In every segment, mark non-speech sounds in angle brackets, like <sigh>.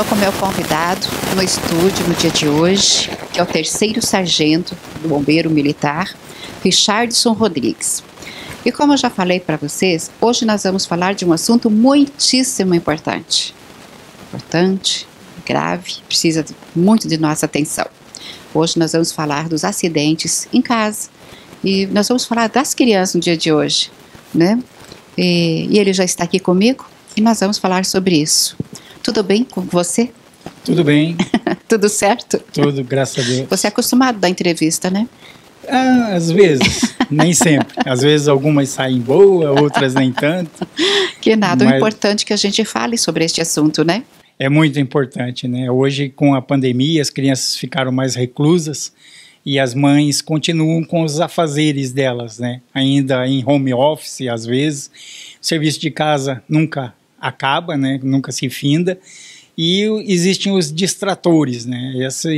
estou com meu convidado no estúdio no dia de hoje, que é o terceiro sargento do Bombeiro Militar, Richardson Rodrigues. E como eu já falei para vocês, hoje nós vamos falar de um assunto muitíssimo importante. Importante, grave, precisa muito de nossa atenção. Hoje nós vamos falar dos acidentes em casa e nós vamos falar das crianças no dia de hoje, né? E, e ele já está aqui comigo e nós vamos falar sobre isso. Tudo bem com você? Tudo bem. <laughs> Tudo certo? Tudo, graças a Deus. Você é acostumado da entrevista, né? Ah, às vezes, <laughs> nem sempre. Às vezes algumas saem boa, outras nem tanto. <laughs> Que nada, mas... importante é que a gente fale sobre este assunto, né? É muito importante, né? Hoje, com a pandemia, as crianças ficaram mais reclusas e as mães continuam com os afazeres delas, né? Ainda em home office, às vezes, o serviço de casa nunca acaba, né? Nunca se finda. E existem os distratores, né? Essa,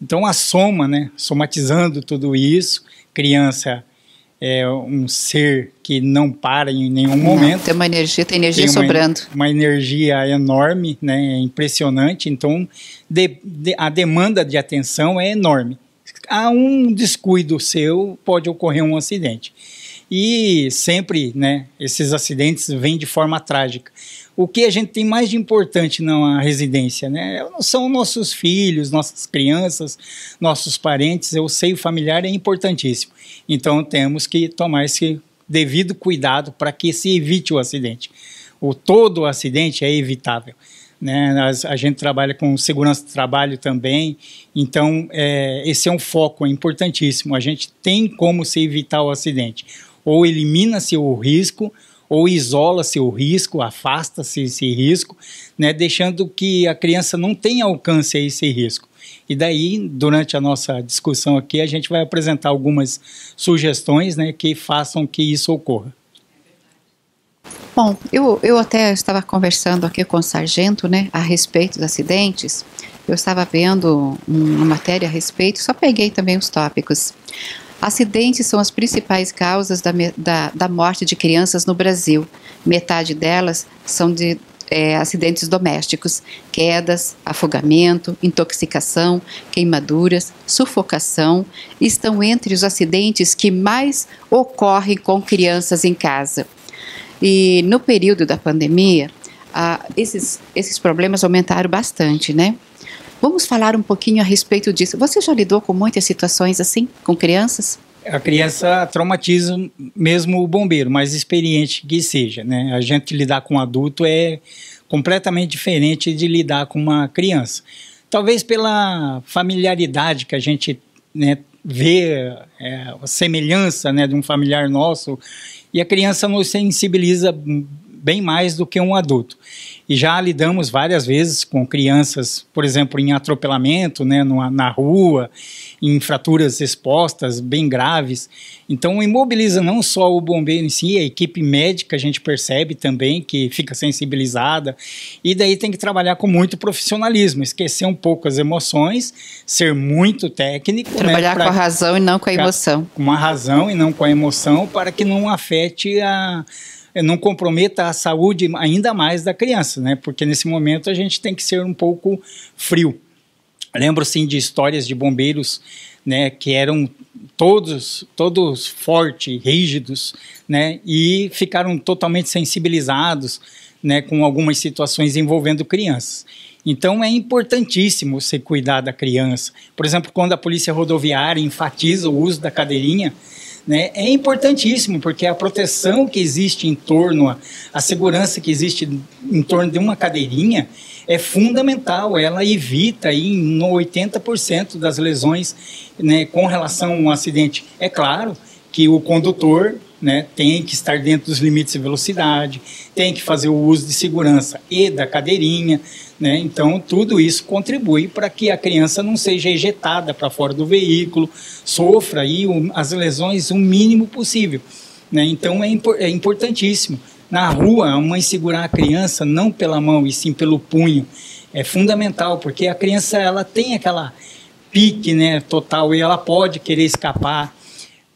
então a soma, né? Somatizando tudo isso, criança é um ser que não para em nenhum não, momento. Tem uma energia, tem energia tem uma, sobrando. Uma energia enorme, né? É impressionante. Então de, de, a demanda de atenção é enorme. Há um descuido seu, pode ocorrer um acidente. E sempre, né, esses acidentes vêm de forma trágica. O que a gente tem mais de importante na residência, né? São nossos filhos, nossas crianças, nossos parentes. O seio familiar é importantíssimo. Então temos que tomar esse devido cuidado para que se evite o acidente. O todo o acidente é evitável. Né? A gente trabalha com segurança do trabalho também, então é, esse é um foco é importantíssimo. A gente tem como se evitar o acidente ou elimina-se o risco, ou isola-se o risco, afasta-se esse risco, né, deixando que a criança não tenha alcance a esse risco. E daí, durante a nossa discussão aqui, a gente vai apresentar algumas sugestões né, que façam que isso ocorra. Bom, eu, eu até estava conversando aqui com o sargento né, a respeito dos acidentes. Eu estava vendo uma matéria a respeito, só peguei também os tópicos. Acidentes são as principais causas da, da, da morte de crianças no Brasil. Metade delas são de é, acidentes domésticos, quedas, afogamento, intoxicação, queimaduras, sufocação, estão entre os acidentes que mais ocorrem com crianças em casa. E no período da pandemia, ah, esses, esses problemas aumentaram bastante, né? Vamos falar um pouquinho a respeito disso. Você já lidou com muitas situações assim, com crianças? A criança traumatiza mesmo o bombeiro, mais experiente que seja, né? A gente lidar com um adulto é completamente diferente de lidar com uma criança. Talvez pela familiaridade que a gente né, vê, é, a semelhança né, de um familiar nosso, e a criança nos sensibiliza bem mais do que um adulto e já lidamos várias vezes com crianças, por exemplo, em atropelamento né, na rua, em fraturas expostas bem graves. Então, imobiliza não só o bombeiro em si, a equipe médica a gente percebe também que fica sensibilizada, e daí tem que trabalhar com muito profissionalismo, esquecer um pouco as emoções, ser muito técnico. Né, trabalhar né, pra, com a razão e não com a emoção. Com a razão e não com a emoção, para que não afete a não comprometa a saúde ainda mais da criança, né? Porque nesse momento a gente tem que ser um pouco frio. Lembro sim de histórias de bombeiros, né, que eram todos todos fortes, rígidos, né, e ficaram totalmente sensibilizados, né, com algumas situações envolvendo crianças. Então é importantíssimo você cuidar da criança. Por exemplo, quando a polícia rodoviária enfatiza o uso da cadeirinha, né, é importantíssimo, porque a proteção que existe em torno, a, segurança que existe em torno de uma cadeirinha é fundamental, ela evita aí no 80% das lesões né, com relação a um acidente. É claro que o condutor né, tem que estar dentro dos limites de velocidade, tem que fazer o uso de segurança e da cadeirinha, né? Então tudo isso contribui para que a criança não seja ejetada para fora do veículo, sofra aí as lesões o mínimo possível, né? Então é, impor é importantíssimo. Na rua, a mãe segurar a criança não pela mão e sim pelo punho é fundamental porque a criança ela tem aquela pique, né, total e ela pode querer escapar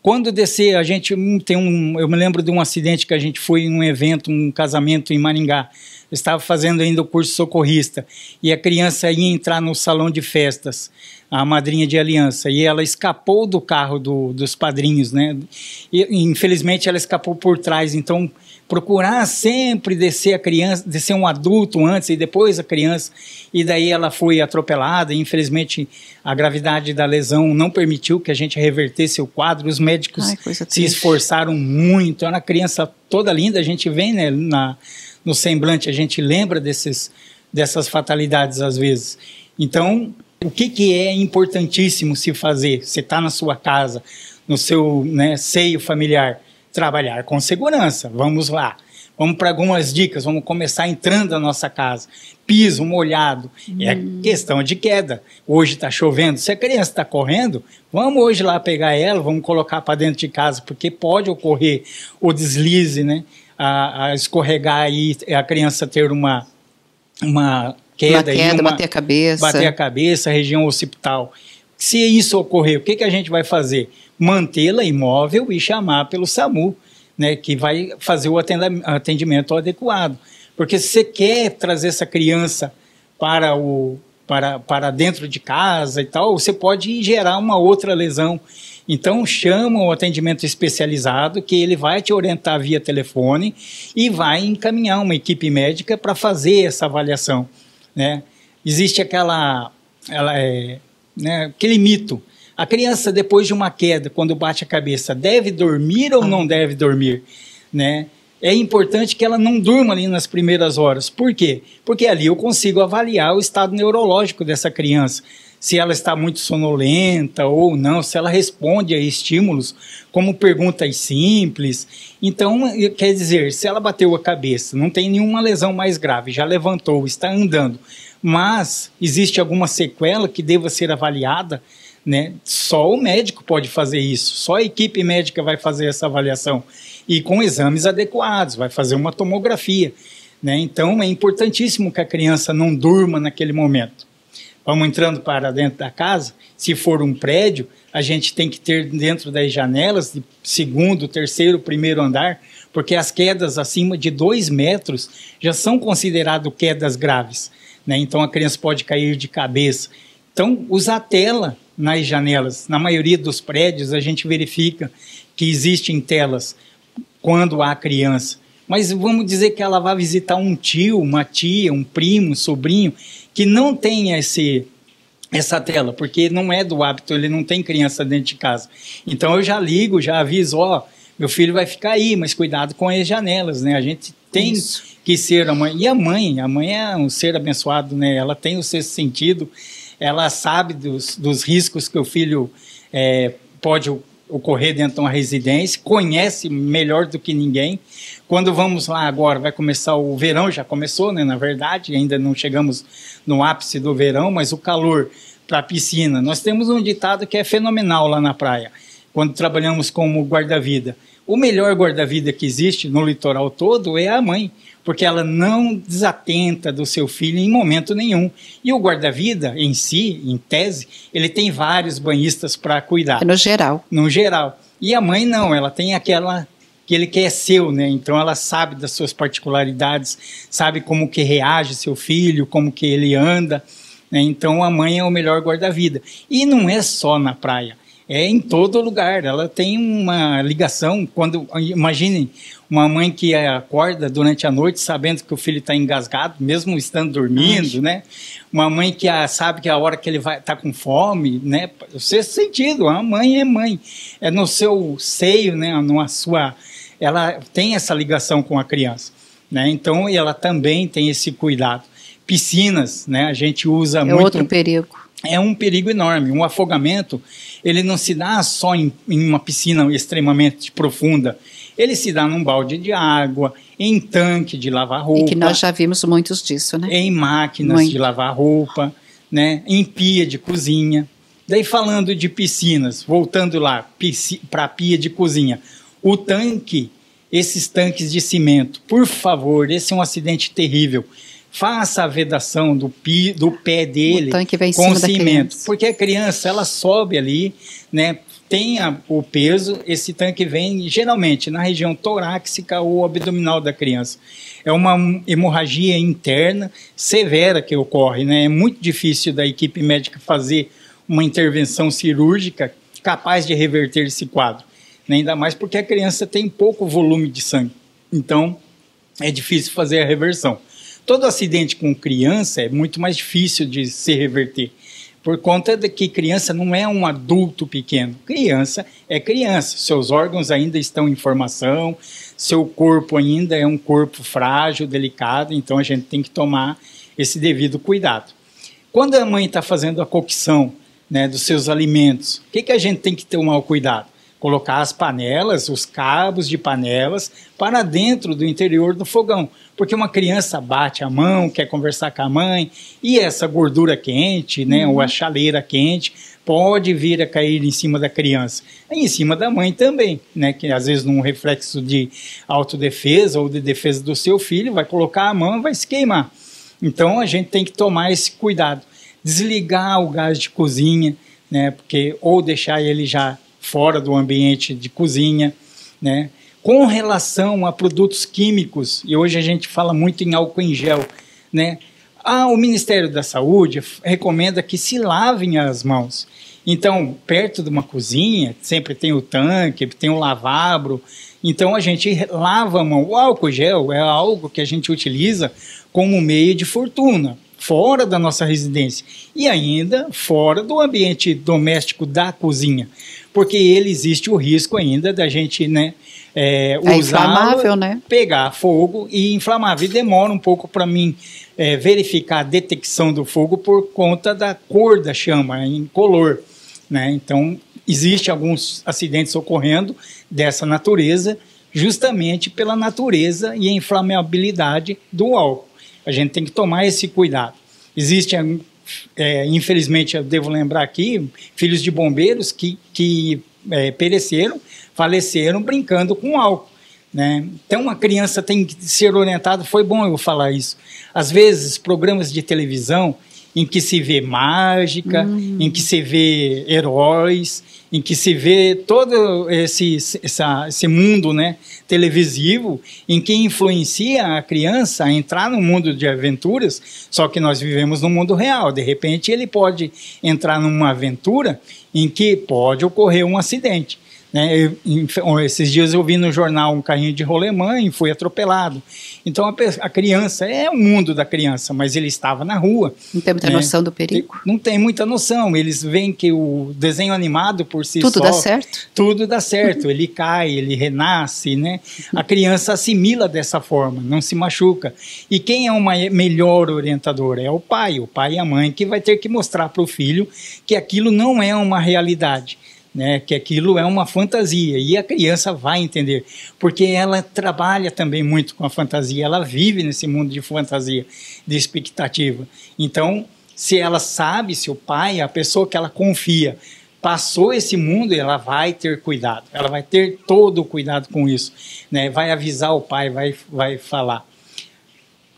quando descer, a gente tem um. Eu me lembro de um acidente que a gente foi em um evento, um casamento em Maringá. Eu estava fazendo ainda o curso socorrista e a criança ia entrar no salão de festas, a madrinha de aliança, e ela escapou do carro do, dos padrinhos, né? E, infelizmente ela escapou por trás, então procurar sempre descer a criança, descer um adulto antes e depois a criança, e daí ela foi atropelada. E infelizmente, a gravidade da lesão não permitiu que a gente revertesse o quadro. Os médicos Ai, se esforçaram muito. Era é uma criança toda linda, a gente vem né, na, no semblante, a gente lembra desses, dessas fatalidades às vezes. Então, o que, que é importantíssimo se fazer? Você está na sua casa, no seu né, seio familiar trabalhar com segurança. Vamos lá. Vamos para algumas dicas, vamos começar entrando na nossa casa. Piso molhado, é hum. é questão de queda. Hoje está chovendo, se a criança está correndo, vamos hoje lá pegar ela, vamos colocar para dentro de casa, porque pode ocorrer o deslize, né? A, a escorregar aí a criança ter uma, uma queda. Uma queda, uma, bater a cabeça. Bater a cabeça, região occipital. Se isso ocorrer, o que, que a gente vai fazer? mantê-la imóvel e chamar pelo SAMU, né, que vai fazer o atendimento adequado. Porque se você quer trazer essa criança para o para, para dentro de casa e tal, você pode gerar uma outra lesão. Então, chama o atendimento especializado, que ele vai te orientar via telefone e vai encaminhar uma equipe médica para fazer essa avaliação. Né? Existe aquela, ela é, né, aquele mito a criança, depois de uma queda, quando bate a cabeça, deve dormir ou não deve dormir? Né? É importante que ela não durma ali nas primeiras horas. Por quê? Porque ali eu consigo avaliar o estado neurológico dessa criança. Se ela está muito sonolenta ou não, se ela responde a estímulos como perguntas simples. Então, quer dizer, se ela bateu a cabeça, não tem nenhuma lesão mais grave, já levantou, está andando, mas existe alguma sequela que deva ser avaliada, né? Só o médico pode fazer isso, só a equipe médica vai fazer essa avaliação e com exames adequados, vai fazer uma tomografia. Né? Então é importantíssimo que a criança não durma naquele momento. Vamos entrando para dentro da casa. Se for um prédio, a gente tem que ter dentro das janelas de segundo, terceiro, primeiro andar, porque as quedas acima de dois metros já são consideradas quedas graves. Né? Então a criança pode cair de cabeça. Então usar tela nas janelas. Na maioria dos prédios, a gente verifica que existem telas quando há criança. Mas vamos dizer que ela vai visitar um tio, uma tia, um primo, um sobrinho, que não tem esse, essa tela, porque não é do hábito, ele não tem criança dentro de casa. Então eu já ligo, já aviso, ó, meu filho vai ficar aí, mas cuidado com as janelas, né? A gente tem Isso. que ser a mãe. E a mãe, a mãe é um ser abençoado, né? Ela tem o sexto sentido ela sabe dos, dos riscos que o filho é, pode ocorrer dentro de uma residência, conhece melhor do que ninguém. Quando vamos lá agora, vai começar o verão, já começou, né, na verdade, ainda não chegamos no ápice do verão, mas o calor para a piscina. Nós temos um ditado que é fenomenal lá na praia, quando trabalhamos como guarda-vida o melhor guarda-vida que existe no litoral todo é a mãe, porque ela não desatenta do seu filho em momento nenhum. E o guarda-vida em si, em tese, ele tem vários banhistas para cuidar. É no geral. No geral. E a mãe não, ela tem aquela que ele quer é seu, né? Então ela sabe das suas particularidades, sabe como que reage seu filho, como que ele anda. Né? Então a mãe é o melhor guarda-vida. E não é só na praia é em todo lugar. Ela tem uma ligação. Quando imagine uma mãe que acorda durante a noite sabendo que o filho está engasgado, mesmo estando dormindo, né? Uma mãe que sabe que a hora que ele vai tá com fome, né? O sexto sentido, a mãe é mãe, é no seu seio, né? Na sua, ela tem essa ligação com a criança, né? Então ela também tem esse cuidado. Piscinas, né? A gente usa é muito. É outro perigo é um perigo enorme. Um afogamento ele não se dá só em, em uma piscina extremamente profunda, ele se dá num balde de água, em tanque de lavar roupa. E que nós já vimos muitos disso, né? Em máquinas Muito. de lavar roupa, né? em pia de cozinha. Daí falando de piscinas, voltando lá para a pia de cozinha, o tanque, esses tanques de cimento, por favor, esse é um acidente terrível faça a vedação do, pi, do pé dele com cimento. Porque a criança, ela sobe ali, né? Tem a, o peso, esse tanque vem geralmente na região torácica ou abdominal da criança. É uma hemorragia interna severa que ocorre, né? É muito difícil da equipe médica fazer uma intervenção cirúrgica capaz de reverter esse quadro. Né? Ainda mais porque a criança tem pouco volume de sangue. Então, é difícil fazer a reversão todo acidente com criança é muito mais difícil de se reverter. Por conta de que criança não é um adulto pequeno. Criança é criança. Seus órgãos ainda estão em formação, seu corpo ainda é um corpo frágil, delicado, então a gente tem que tomar esse devido cuidado. Quando a mãe está fazendo a cocção né, dos seus alimentos, o que, que a gente tem que tomar o cuidado? colocar as panelas, os cabos de panelas, para dentro do interior do fogão, porque uma criança bate a mão, quer conversar com a mãe, e essa gordura quente, né, uhum. ou a uhum. chaleira quente, pode vir a cair em cima da criança, e em cima da mãe também, né, que às vezes num reflexo de autodefesa ou de defesa do seu filho, vai colocar a mão e vai se queimar. Então a gente tem que tomar esse cuidado, desligar o gás de cozinha, né, porque ou deixar ele já fora do ambiente de cozinha, né? Com relação a produtos químicos, e hoje a gente fala muito em álcool em gel, né? Ah, o Ministério da Saúde recomenda que se lavem as mãos. Então, perto de uma cozinha, sempre tem o tanque, tem o lavabro. Então, a gente lava a mão. O álcool gel é algo que a gente utiliza como meio de fortuna, fora da nossa residência e ainda fora do ambiente doméstico da cozinha porque ele existe o risco ainda da gente, né? É, é usar, né? pegar fogo e inflamável. E demora um pouco para mim é, verificar a detecção do fogo por conta da cor da chama, incolor. Né? Então, existe alguns acidentes ocorrendo dessa natureza, justamente pela natureza e a inflamabilidade do álcool. A gente tem que tomar esse cuidado. Existem é, infelizmente eu devo lembrar aqui, filhos de bombeiros que, que é, pereceram, faleceram brincando com álcool. Né? Então, uma criança tem que ser orientada. Foi bom eu falar isso. Às vezes, programas de televisão em que se vê mágica, uhum. em que se vê heróis, em que se vê todo esse, essa, esse mundo né, televisivo, em que influencia a criança a entrar no mundo de aventuras, só que nós vivemos no mundo real. De repente, ele pode entrar numa aventura em que pode ocorrer um acidente. Né? Eu, esses dias eu vi no jornal um carrinho de rolemã e foi atropelado. Então a, a, criança, é o mundo da criança, mas ele estava na rua. Não tem muita né? noção do perigo? Não tem muita noção. Eles veem que o desenho animado por si tudo só. Tudo dá certo? Tudo dá certo. ele cai, ele renasce, né? A criança assimila dessa forma, não se machuca. E quem é uma melhor orientador É o pai, o pai e a mãe que vai ter que mostrar para o filho que aquilo não é uma realidade né, que aquilo é uma fantasia e a criança vai entender, porque ela trabalha também muito com a fantasia, ela vive nesse mundo de fantasia, de expectativa. Então, se ela sabe, se o pai, a pessoa que ela confia, passou esse mundo, ela vai ter cuidado, ela vai ter todo o cuidado com isso, né? vai avisar o pai, vai, vai falar.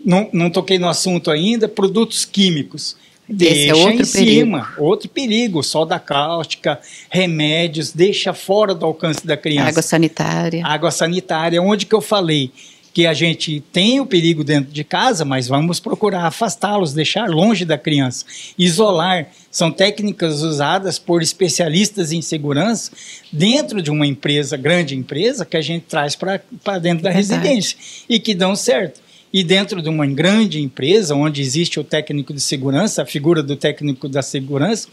Não, não toquei no assunto ainda, produtos químicos esse é deixa é outro em perigo. cima, outro perigo, soda cáustica, remédios, deixa fora do alcance da criança. Água sanitária. Água sanitária, onde que eu falei que a gente tem o perigo dentro de casa, mas vamos procurar afastá-los, deixar longe da criança. Isolar são técnicas usadas por especialistas em segurança dentro de uma empresa, grande empresa, que a gente traz para dentro da é Verdade. residência e que dão certo. E dentro de uma grande empresa, onde existe o técnico de segurança, a figura do técnico da segurança,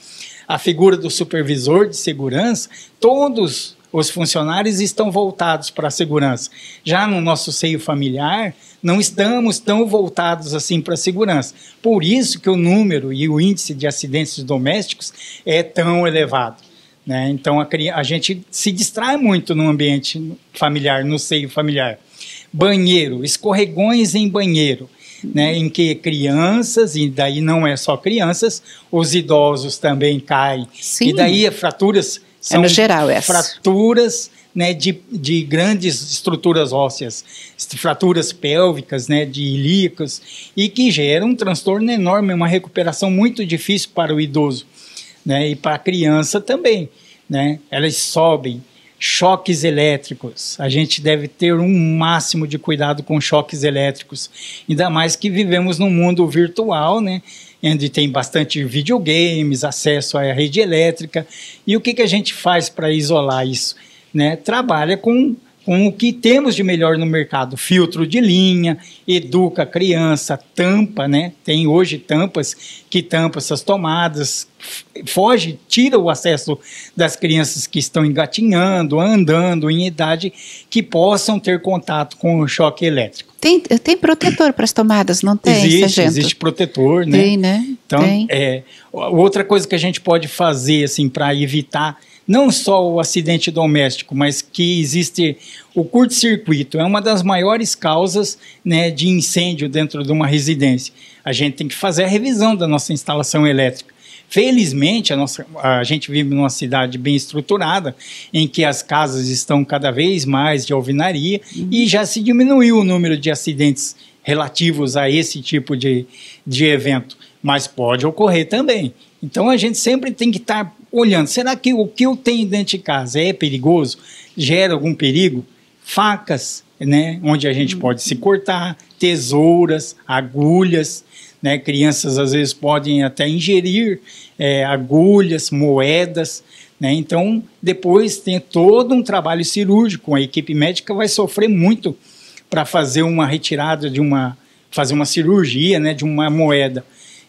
a figura do supervisor de segurança, todos os funcionários estão voltados para a segurança. Já no nosso seio familiar, não estamos tão voltados assim para a segurança. Por isso que o número e o índice de acidentes domésticos é tão elevado. Né? Então a, a gente se distrai muito no ambiente familiar, no seio familiar banheiro, escorregões em banheiro, né, em que crianças, e daí não é só crianças, os idosos também caem. Sim. E daí fraturas é são é no geral essa. É. fraturas né, de, de grandes estruturas ósseas, fraturas pélvicas, né, de ilíacos, e que geram um transtorno enorme, uma recuperação muito difícil para o idoso né, e para a criança também. Né? Elas sobem, choques elétricos. A gente deve ter um máximo de cuidado com choques elétricos, ainda mais que vivemos num mundo virtual, né? Onde tem bastante videogames, acesso à rede elétrica. E o que, que a gente faz para isolar isso? Né? Trabalha com com o que temos de melhor no mercado, filtro de linha, educa a criança, tampa, né? Tem hoje tampas que tampam essas tomadas, foge, tira o acesso das crianças que estão engatinhando, andando em idade que possam ter contato com o choque elétrico. Tem, tem protetor para as tomadas, não tem? Existe, existe protetor, né? Tem, né? Então, tem. É, outra coisa que a gente pode fazer assim para evitar não só o acidente doméstico, mas que existe o curto-circuito, é uma das maiores causas né, de incêndio dentro de uma residência. A gente tem que fazer a revisão da nossa instalação elétrica. Felizmente, a, nossa, a gente vive numa cidade bem estruturada, em que as casas estão cada vez mais de alvenaria uhum. e já se diminuiu o número de acidentes relativos a esse tipo de, de evento, mas pode ocorrer também. Então a gente sempre tem que estar olhando, será que o que eu tenho dentro de casa é perigoso? Gera algum perigo? Facas, né, onde a gente pode se cortar, tesouras, agulhas, né, crianças às vezes podem até ingerir é, agulhas, moedas, né, então depois tem todo um trabalho cirúrgico, a equipe médica vai sofrer muito para fazer uma retirada de uma, fazer uma cirurgia, né, de uma moeda.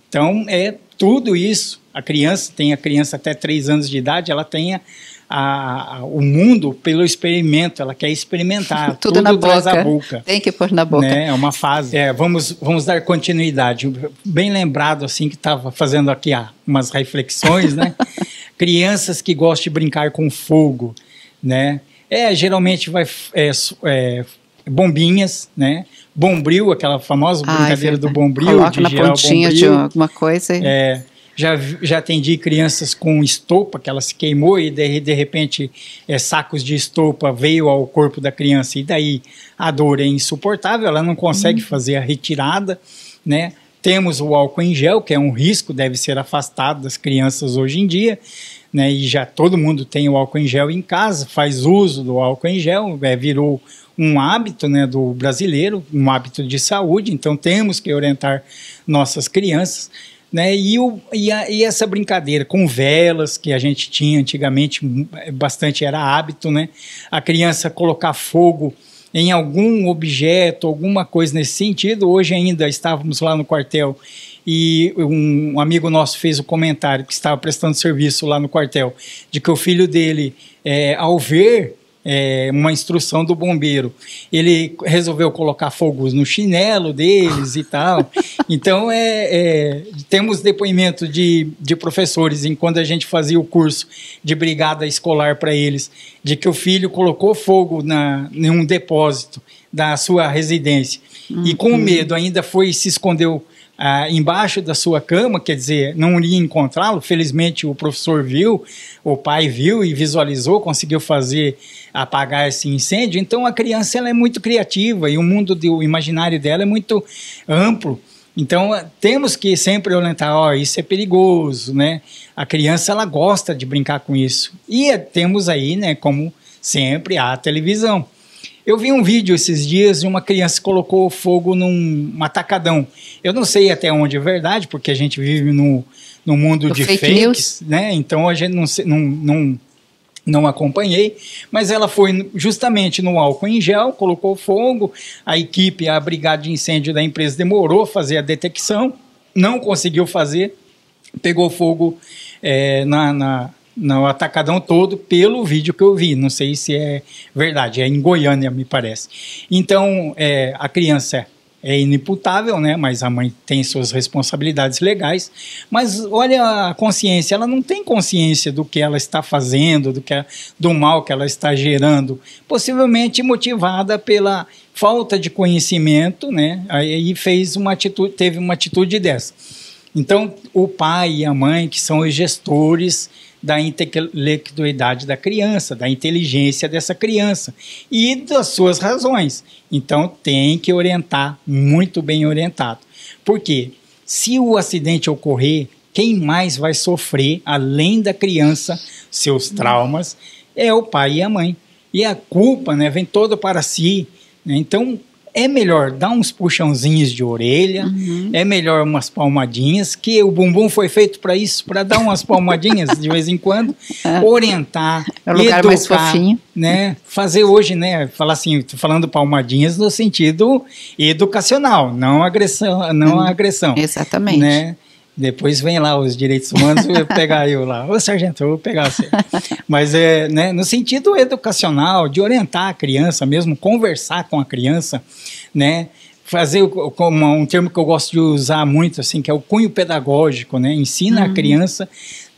Então é tudo isso a criança, tem a criança até três anos de idade, ela tenha a, a, o mundo pelo experimento, ela quer experimentar. <laughs> tudo, tudo, na boca. boca. Tem que pôr na boca. Né? É uma fase. É, vamos, vamos dar continuidade. Bem lembrado, assim, que estava fazendo aqui ah, umas reflexões, né? <laughs> Crianças que gostam de brincar com fogo, né? É, geralmente vai é, é, bombinhas, né? Bombril, aquela famosa ah, é brincadeira Ai, do bombril. Coloca de na pontinha bombril, de alguma coisa. E... É, já, já atendi crianças com estopa, que ela se queimou e de, de repente é, sacos de estopa veio ao corpo da criança e daí a dor é insuportável, ela não consegue uhum. fazer a retirada, né? Temos o álcool em gel, que é um risco, deve ser afastado das crianças hoje em dia, né? E já todo mundo tem o álcool em gel em casa, faz uso do álcool em gel, é, virou um hábito né, do brasileiro, um hábito de saúde, então temos que orientar nossas crianças. Né? E, o, e, a, e, essa brincadeira com velas que a gente tinha antigamente, hum, é, bastante era hábito, né? A criança colocar fogo em algum objeto, alguma coisa nesse sentido. Hoje ainda estávamos lá no quartel e um amigo nosso fez o um comentário que estava prestando serviço lá no quartel de que o filho dele, é, ao ver é, uma instrução do bombeiro. Ele resolveu colocar fogos no chinelo deles e tal. <laughs> Então, é, é, temos depoimento de, de professores, em quando a gente fazia o curso de brigada escolar para eles, de que o filho colocou fogo na, em um depósito da sua residência. Uhum. E com uhum. medo, ainda foi e se escondeu ah, embaixo da sua cama, quer dizer, não iria encontrá-lo. Felizmente o professor viu, o pai viu e visualizou, conseguiu fazer apagar esse incêndio. Então a criança ela é muito criativa e o mundo do imaginário dela é muito amplo. Então ah, temos que sempre orientar, ó, oh, isso é perigoso, né? A criança ela gosta de brincar com isso. E temos aí, né, como sempre a televisão. Eu vi um vídeo esses dias de uma criança que colocou fogo num atacadão. Eu não sei até onde é verdade, porque a gente vive no, no mundo de fake fakes, news. né? Então a gente não, não, não, não acompanhei, mas ela foi justamente no álcool em gel, colocou fogo, a equipe, a brigada de incêndio da empresa demorou a fazer a detecção, não conseguiu fazer, pegou fogo é, na, na no atacadão todo pelo vídeo que eu vi. Não sei se é verdade, é em Goiânia, me parece. Então, é, a criança é inimputável, né? Mas a mãe tem suas responsabilidades legais. Mas olha a consciência, ela não tem consciência do que ela está fazendo, do, que ela, é, do mal que ela está gerando, possivelmente motivada pela falta de conhecimento, né? Aí fez uma atitude, teve uma atitude dessa. Então, o pai e a mãe, que são os gestores da intelectualidade da criança, da inteligência dessa criança e das suas razões. Então tem que orientar, muito bem orientado. Porque se o acidente ocorrer, quem mais vai sofrer, além da criança, seus traumas, é o pai e a mãe. E a culpa né, vem toda para si. Né? Então é melhor dar uns puxãozinhos de orelha, uhum. é melhor umas palmadinhas, que o bumbum foi feito para isso, para dar umas palmadinhas de vez em quando, <laughs> é. orientar, é um lugar educar, mais fofinho. né? Fazer hoje, né, falar assim, falando palmadinhas no sentido educacional, não agressão, não uhum. agressão. Exatamente. Né? Depois vem lá os direitos humanos pegar eu lá. Ô, sargento, eu vou pegar você. <laughs> Mas é, né, no sentido educacional, de orientar a criança mesmo, conversar com a criança, né? Fazer como um termo que eu gosto de usar muito, assim, que é o cunho pedagógico, né? Ensina uhum. a criança,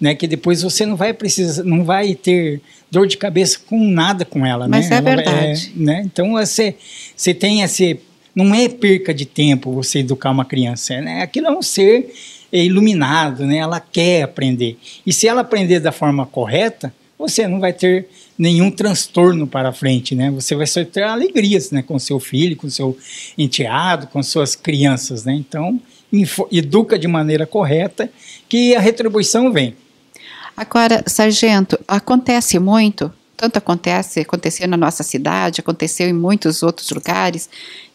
né? Que depois você não vai precisar, não vai ter dor de cabeça com nada com ela, Mas né? é ela, é, verdade. É, né? Então você, você tem esse... Não é perca de tempo você educar uma criança, né? Aquilo é um ser é iluminado, né? ela quer aprender. E se ela aprender da forma correta, você não vai ter nenhum transtorno para frente, né? Você vai só ter alegrias, né? Com seu filho, com seu enteado, com suas crianças, né? Então, educa de maneira correta que a retribuição vem. Agora, sargento, acontece muito, tanto acontece, aconteceu na nossa cidade, aconteceu em muitos outros lugares,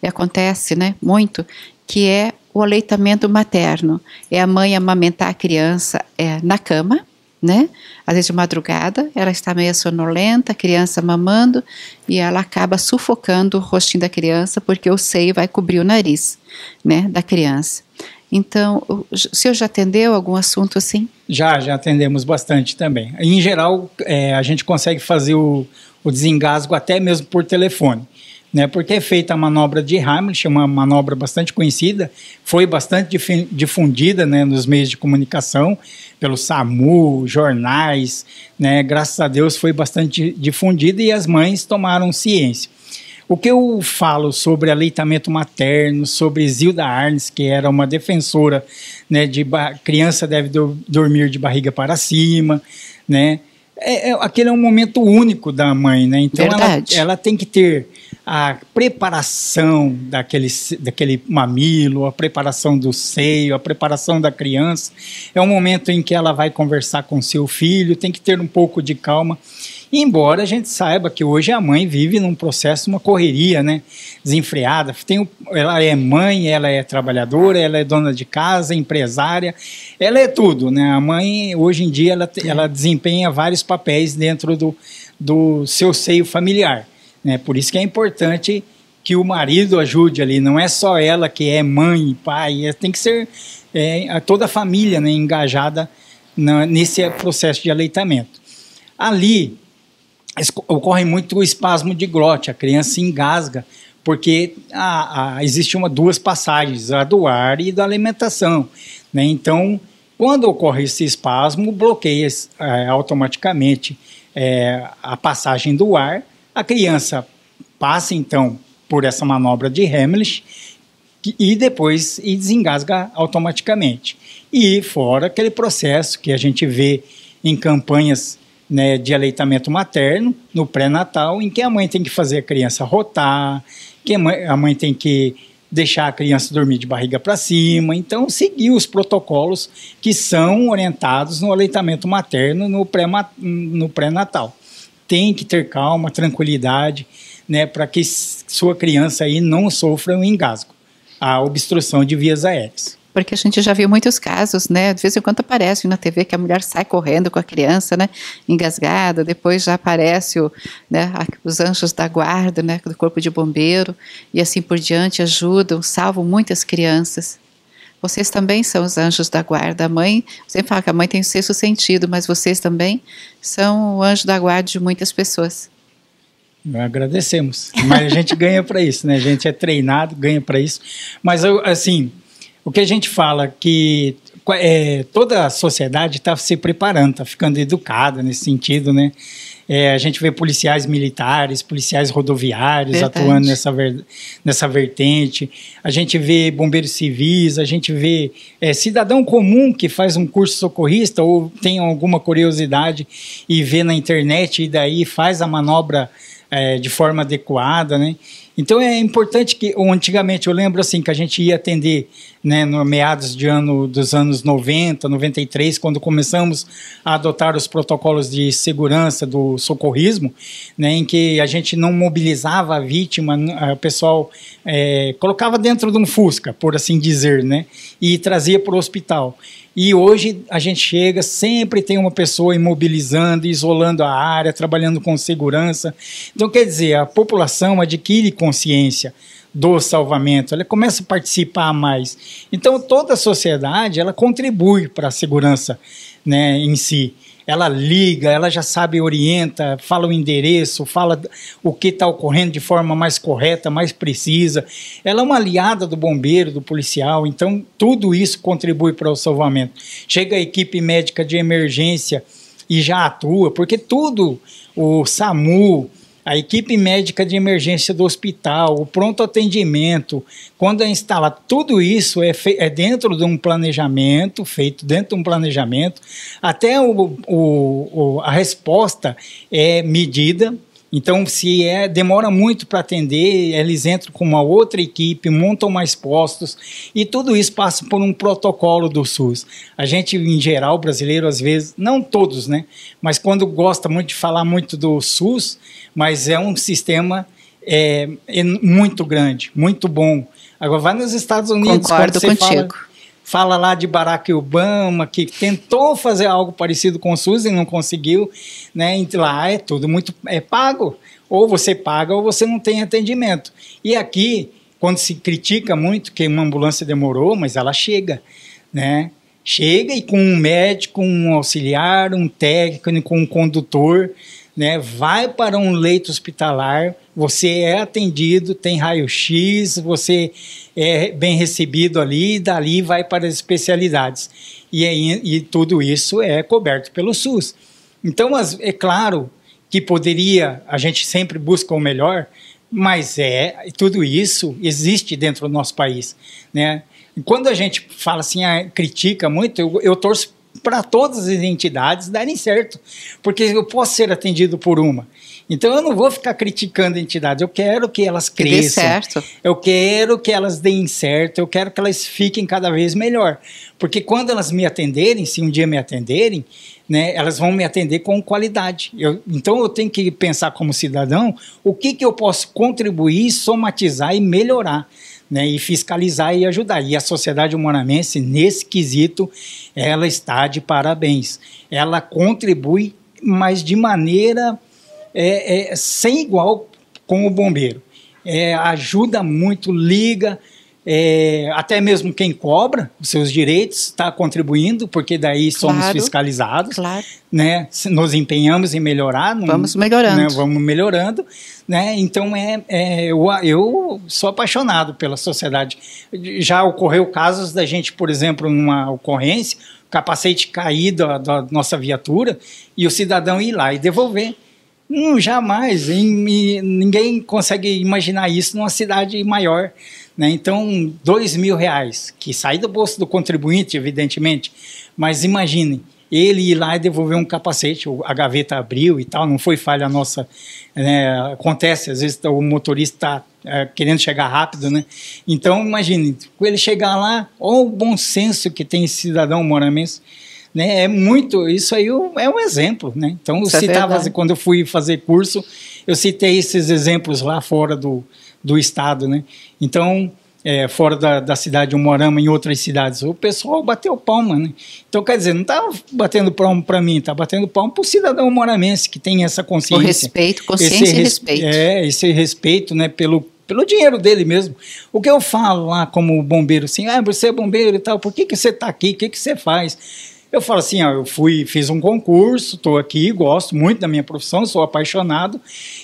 e acontece, né, muito, que é o aleitamento materno. É a mãe amamentar a criança é, na cama, né? Às vezes de madrugada, ela está meio sonolenta, a criança mamando, e ela acaba sufocando o rostinho da criança, porque o seio vai cobrir o nariz, né, da criança. Então, o senhor já atendeu algum assunto assim? Já, já atendemos bastante também. Em geral, é, a gente consegue fazer o, o desengasgo até mesmo por telefone né, por ter é feito a manobra de Heimlich, uma manobra bastante conhecida, foi bastante difundida né, nos meios de comunicação, pelo SAMU, jornais, né, graças a Deus foi bastante difundida e as mães tomaram ciência. O que eu falo sobre aleitamento materno, sobre Zilda Arnes, que era uma defensora né, de criança deve do dormir de barriga para cima, né? É, é, aquele é um momento único da mãe, né? Então ela, ela, tem que ter a preparação daquele, daquele mamilo, a preparação do seio, a preparação da criança. É um momento em que ela vai conversar com seu filho, tem que ter um pouco de calma. Embora a gente saiba que hoje a mãe vive num processo, uma correria, né? Desenfreada. Tem, ela é mãe, ela é trabalhadora, ela é dona de casa, empresária, ela é tudo, né? A mãe, hoje em dia, ela, ela desempenha vários papéis dentro do, do seu seio familiar. Né? Por isso que é importante que o marido ajude ali, não é só ela que é mãe, pai, é, tem que ser é, toda a família né, engajada na, nesse processo de aleitamento. Ali ocorre muito o espasmo de glote, a criança engasga, porque a, a, existe uma, duas passagens, a do ar e da alimentação. Né? Então, quando ocorre esse espasmo, bloqueia é, automaticamente é, a passagem do ar, a criança passa então por essa manobra de Hamlish e depois e desengasga automaticamente. E fora aquele processo que a gente vê em campanhas né, de aleitamento materno, no pré-natal, em que a mãe tem que fazer a criança rotar, que a mãe, a mãe tem que deixar a criança dormir de barriga para cima. Então, seguir os protocolos que são orientados no aleitamento materno no pré-natal. Pré tem que ter calma, tranquilidade, né, para que sua criança aí não sofra um engasgo, a obstrução de vias aéreas. Porque a gente já viu muitos casos, né? De vez em quando aparece na TV que a mulher sai correndo com a criança, né? Engasgada, depois já aparece o, né, os anjos da guarda, né? Do corpo de bombeiro e assim por diante ajudam, salvam muitas crianças. Vocês também são os anjos da guarda. A mãe, Você fala que a mãe tem o sexto sentido, mas vocês também são o anjo da guarda de muitas pessoas. Agradecemos, mas a gente ganha para isso, né? A gente é treinado, ganha para isso. Mas eu, assim, o que a gente fala que é, toda a sociedade está se preparando, está ficando educada nesse sentido, né? É, a gente vê policiais militares, policiais rodoviários Verdade. atuando nessa, ver, nessa vertente. A gente vê bombeiros civis, a gente vê é, cidadão comum que faz um curso socorrista ou tem alguma curiosidade e vê na internet e daí faz a manobra é, de forma adequada, né? Então é importante que, antigamente, eu lembro assim, que a gente ia atender né, no meados de ano, dos anos 90, 93, quando começamos a adotar os protocolos de segurança do socorrismo, né, em que a gente não mobilizava a vítima, o pessoal é, colocava dentro de um Fusca, por assim dizer, né, e trazia para o hospital. E hoje a gente chega, sempre tem uma pessoa imobilizando, isolando a área, trabalhando com segurança. Então, quer dizer, a população adquire consciência do salvamento, ela começa a participar mais. Então toda a sociedade ela contribui para a segurança, né, em si. Ela liga, ela já sabe, orienta, fala o endereço, fala o que está ocorrendo de forma mais correta, mais precisa. Ela é uma aliada do bombeiro, do policial, então tudo isso contribui para o salvamento. Chega a equipe médica de emergência e já atua, porque tudo, o SAMU, a equipe médica de emergência do hospital, o pronto atendimento, quando é instalado, tudo isso é, é dentro de um planejamento, feito dentro de um planejamento, até o, o, o a resposta é medida, então, se é, demora muito para atender, eles entram com uma outra equipe, montam mais postos e tudo isso passa por um protocolo do SUS. A gente, em geral, brasileiro, às vezes, não todos, né? Mas quando gosta muito de falar muito do SUS, mas é um sistema é, é muito grande, muito bom. Agora, vai nos Estados Unidos. Concordo contigo. Fala, fala lá de Barack Obama, que tentou fazer algo parecido com o SUS e não conseguiu, né? lá é tudo muito é pago. Ou você paga ou você não tem atendimento. E aqui, quando se critica muito que uma ambulância demorou, mas ela chega, né? Chega e com um médico, um auxiliar, um técnico, com um condutor, né, vai para um leito hospitalar, você é atendido, tem raio-x, você é bem recebido ali, e dali vai para as especialidades. E, é e tudo isso é coberto pelo SUS. Então, as, é claro que poderia, a gente sempre busca o melhor, mas é, tudo isso existe dentro do nosso país, né? Quando a gente fala assim, ah, critica muito, eu, eu torço para todas as entidades darem certo, porque eu posso ser atendido por uma. Então eu não vou ficar criticando a entidade, eu quero que elas cresçam. Que certo. Eu quero que elas deem certo, eu quero que elas fiquem cada vez melhor. Porque quando elas me atenderem, se um dia me atenderem, né, elas vão me atender com qualidade. Eu, então eu tenho que pensar como cidadão o que, que eu posso contribuir, somatizar e melhorar né, e fiscalizar e ajudar. E a sociedade humanamense, nesse quesito, ela está de parabéns. Ela contribui, mas de maneira é, é, sem igual com o bombeiro. É, ajuda muito, liga, é, até mesmo quem cobra os seus direitos está contribuindo, porque daí somos claro, fiscalizados, claro. né? Nos empenhamos em melhorar, vamos melhorando, né? vamos melhorando, né? Então é, é eu, eu, sou apaixonado pela sociedade. Já ocorreu casos da gente, por exemplo, numa ocorrência, capacete cair da, nossa viatura e o cidadão ir lá e devolver. Não, jamais. Em, em, ninguém consegue imaginar isso numa cidade maior. Né? Então, dois mil reais, que sai do bolso do contribuinte, evidentemente, mas imagine, ele ir lá e devolver um capacete, a gaveta abriu e tal, não foi falha nossa. Né? Acontece, às vezes o motorista está é, querendo chegar rápido, né? Então, imagine, ele chegar lá, olha o bom senso que tem esse cidadão moramense. Né, é muito, isso aí é um é exemplo, né? Então, eu é citava, é quando eu fui fazer curso, eu citei esses exemplos lá fora do, do Estado, né? Então, é, fora da, da cidade de Morama, em outras cidades, o pessoal bateu palma, né? Então, quer dizer, não está batendo palma para mim, está batendo palma para o cidadão moramense que tem essa consciência. O respeito, consciência esse, e respeito. É, esse respeito né, pelo, pelo dinheiro dele mesmo. O que eu falo lá como bombeiro, assim, ah, você é bombeiro e tal, por que, que você está aqui, o que, que você faz? Eu falo assim, ó, eu fui, fiz um concurso, estou aqui, gosto muito da minha profissão, sou apaixonado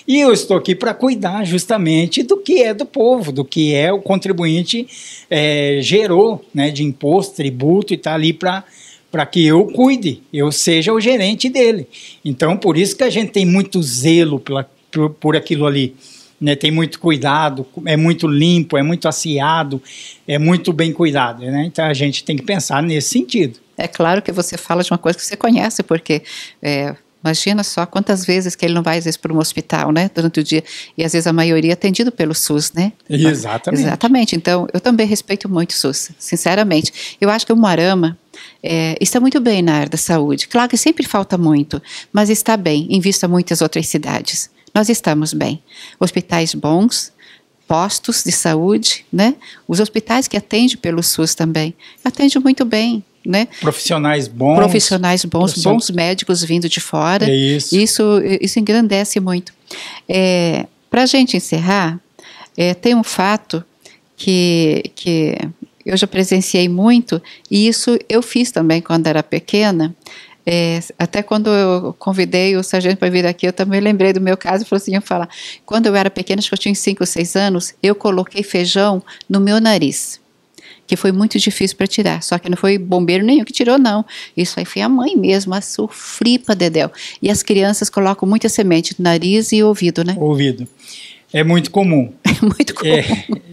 e eu estou aqui para cuidar justamente do que é do povo, do que é o contribuinte é, gerou, né, de imposto, tributo e está ali para para que eu cuide, eu seja o gerente dele. Então, por isso que a gente tem muito zelo pela, por, por aquilo ali. Né, tem muito cuidado, é muito limpo, é muito asseado, é muito bem cuidado. Né? Então a gente tem que pensar nesse sentido. É claro que você fala de uma coisa que você conhece, porque é, imagina só quantas vezes que ele não vai, às vezes, para um hospital, né, durante o dia. E às vezes a maioria é atendido pelo SUS, né? Exatamente. Exatamente. Então, eu também respeito muito o SUS, sinceramente. Eu acho que o Moarama é, está muito bem na área da saúde. Claro que sempre falta muito, mas está bem, em vista a muitas outras cidades. Nós estamos bem. Hospitais bons, postos de saúde, né? Os hospitais que atendem pelo SUS também. atendem muito bem né? Profissionais bons. Profissionais bons, profissionais... bons médicos vindo de fora. É isso. isso. Isso engrandece muito. É, Para a gente encerrar, é, tem um fato que, que eu já presenciei muito, e isso eu fiz também quando era pequena. É, até quando eu convidei o sargento para vir aqui, eu também lembrei do meu caso e assim: eu falar, quando eu era pequena, acho que eu tinha 5 ou 6 anos, eu coloquei feijão no meu nariz que foi muito difícil para tirar. Só que não foi bombeiro nenhum que tirou, não. Isso aí foi a mãe mesmo, a sofri para Dedéu. E as crianças colocam muita semente no nariz e ouvido, né? Ouvido. É muito comum. <laughs> É muito comum. É,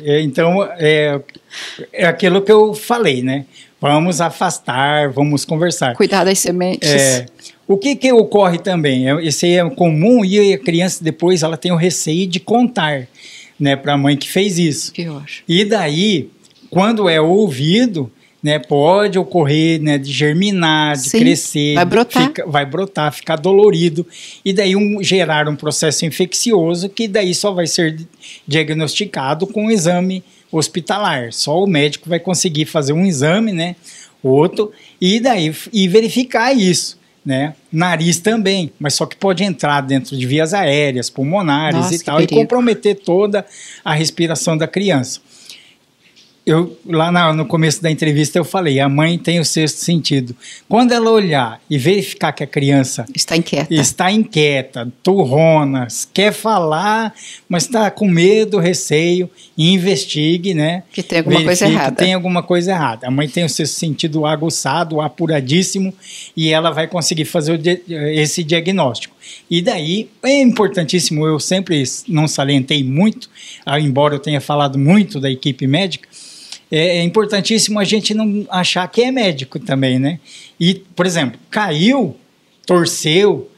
é, então, é, é aquilo que eu falei, né? Vamos afastar, vamos conversar. Cuidar das sementes. É, o que, que ocorre também? É, esse é comum e a criança depois ela tem o receio de contar né, para a mãe que fez isso. Que eu acho. e daí quando é ouvido, né, pode ocorrer né, de germinar, de Sim, crescer, vai brotar. Fica, vai brotar, ficar dolorido e daí um, gerar um processo infeccioso que daí só vai ser diagnosticado com um exame hospitalar. Só o médico vai conseguir fazer um exame, né, outro e daí e verificar isso. Né? Nariz também, mas só que pode entrar dentro de vias aéreas, pulmonares Nossa, e tal, e comprometer toda a respiração da criança eu lá na, no começo da entrevista eu falei, a mãe tem o sexto sentido. Quando ela olhar e verificar que a criança está inquieta, está inquieta, turrona, quer falar, mas está com medo, receio, investigue, né? Que tem alguma coisa errada. Que tem alguma coisa errada. A mãe tem o sexto sentido aguçado, apuradíssimo, e ela vai conseguir fazer di esse diagnóstico. E daí é importantíssimo, eu sempre não salientei muito, embora eu tenha falado muito da equipe médica é, é, importantíssimo a gente não achar que é médico também, né? E, por exemplo, caiu, torceu,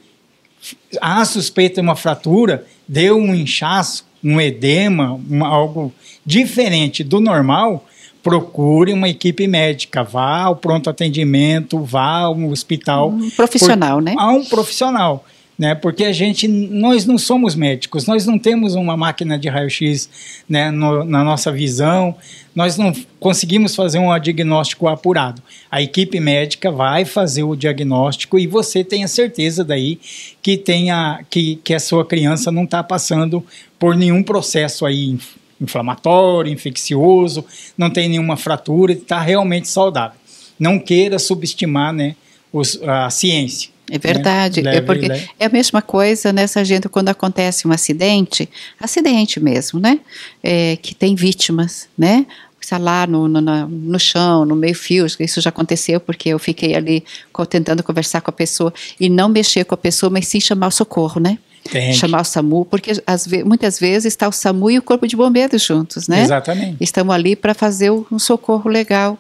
há suspeita de uma fratura, deu um inchaço, um edema, algo diferente do normal, procure uma equipe médica, vá ao pronto atendimento, vá ao hospital. Um profissional, por, né? A um profissional né? Porque a gente, nós não somos médicos, nós não temos uma máquina de raio-x, né, no, na nossa visão, nós não conseguimos fazer um diagnóstico apurado. A equipe médica vai fazer o diagnóstico e você tem a certeza daí que tenha que, que a sua criança não está passando por nenhum processo aí inflamatório, infeccioso, não tem nenhuma fratura, está realmente saudável. Não queira subestimar, né, os, a ciência é verdade, né? é porque né? é a mesma coisa, né, sargento, quando acontece um acidente, acidente mesmo, né, é, que tem vítimas, né, está lá no, no, no, chão, no meio fio, isso já aconteceu porque eu fiquei ali tentando conversar com a pessoa e não mexer com a pessoa, mas sim chamar o socorro, né? Entendi. Chamar o SAMU, porque as, muitas vezes está o SAMU e o Corpo de Bombeiros juntos, né? Exatamente. Estamos ali para fazer um socorro legal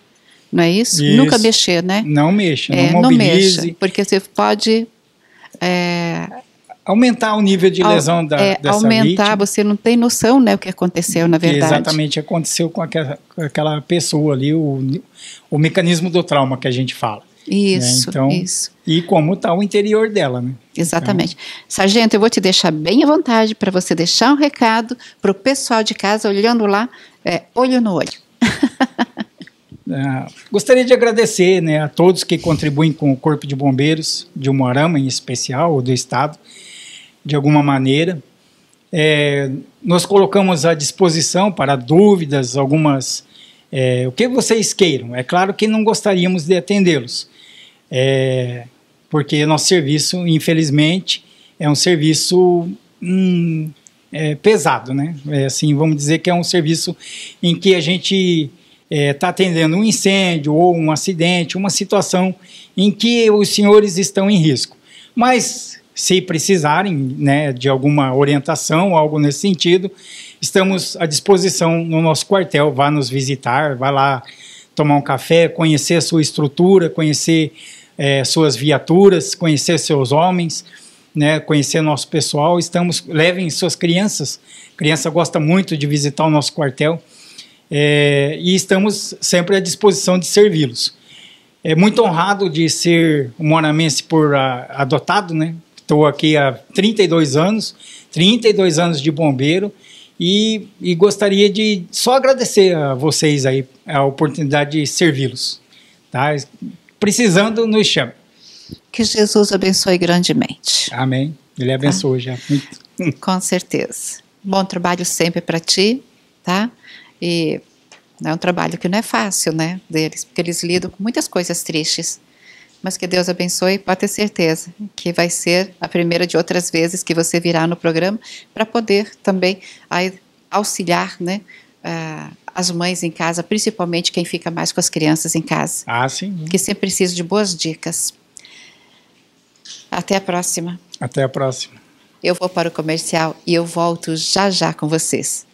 não é isso? isso. Nunca mexer, né? Não mexa, é, não mobilize. Não mexa, porque você pode... É, aumentar o nível de lesão ao, da, é, dessa aumentar, vítima. você não tem noção, né, o que aconteceu, na verdade. Exatamente, aconteceu com aquela, com aquela pessoa ali, o, o mecanismo do trauma que a gente fala. Né? Isso, né? então, isso. E como está o interior dela, né? Exatamente. Então, Sargento, eu vou te deixar bem à vontade para você deixar um recado para o pessoal de casa olhando lá, é, olho no olho. <laughs> É, gostaria de agradecer né, a todos que contribuem com o Corpo de Bombeiros de Umuarama, em especial, ou do Estado, de alguma maneira. É, nós colocamos à disposição para dúvidas, algumas. É, o que vocês queiram. É claro que não gostaríamos de atendê-los, é, porque nosso serviço, infelizmente, é um serviço hum, é, pesado, né? É assim, vamos dizer que é um serviço em que a gente está é, tá atendendo um incêndio ou um acidente, uma situação em que os senhores estão em risco. Mas se precisarem né, de alguma orientação, algo nesse sentido, estamos à disposição no nosso quartel. Vá nos visitar, vá lá tomar um café, conhecer a sua estrutura, conhecer é, suas viaturas, conhecer seus homens, né, conhecer nosso pessoal. Estamos levem suas crianças. A criança gosta muito de visitar o nosso quartel é, e estamos sempre à disposição de servi-los. É muito honrado de ser um monamense por a, ah, adotado, né? Estou aqui há 32 anos, 32 anos de bombeiro e, e gostaria de só agradecer a vocês aí a oportunidade de servi-los. Tá? Precisando, nos chame. Que Jesus abençoe grandemente. Amém. Ele abençoe. tá? já. Muito. Com certeza. Bom trabalho sempre para ti, tá? E é um trabalho que não é fácil, né, deles, porque eles lidam com muitas coisas tristes. Mas que Deus abençoe, pode ter certeza que vai ser a primeira de outras vezes que você virá no programa para poder também aí, auxiliar, né, uh, as mães em casa, principalmente quem fica mais com as crianças em casa. Ah, sim. Que sempre precisa de boas dicas. Até a próxima. Até a próxima. Eu vou para o comercial e eu volto já já com vocês.